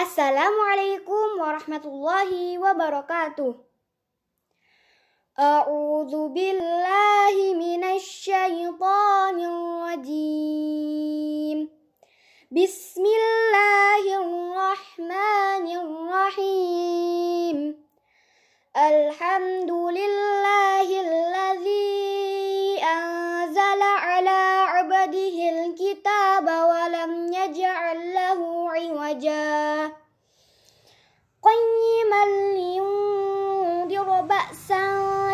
السلام عليكم ورحمة الله وبركاته أعوذ بالله من الشيطان الرجيم بسم الله الرحمن الرحيم الحمد لله الذي أنزل على عبده الكتاب ولم يجعل له عوجاً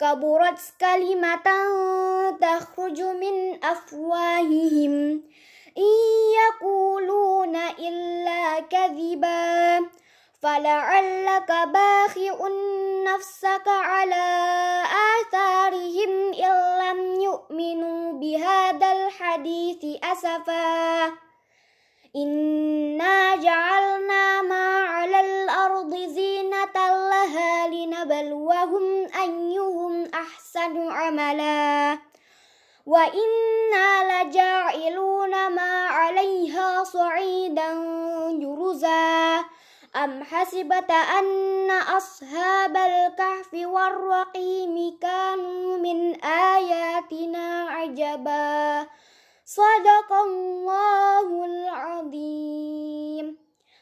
كبرت كلمة تخرج من أفواههم إن يقولون إلا كذبا فلعلك باخع نفسك على آثارهم إن لم يؤمنوا بهذا الحديث أسفا إنا جعلنا ما على الأرض زينة لها لنبلوهم أحسن عملا وإنا لجاعلون ما عليها صعيدا جرزا أم حسبت أن أصحاب الكهف والرقيم كانوا من آياتنا عجبا صدق الله العظيم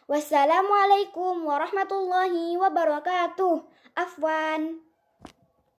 Wassalamualaikum warahmatullahi wabarakatuh. Afwan.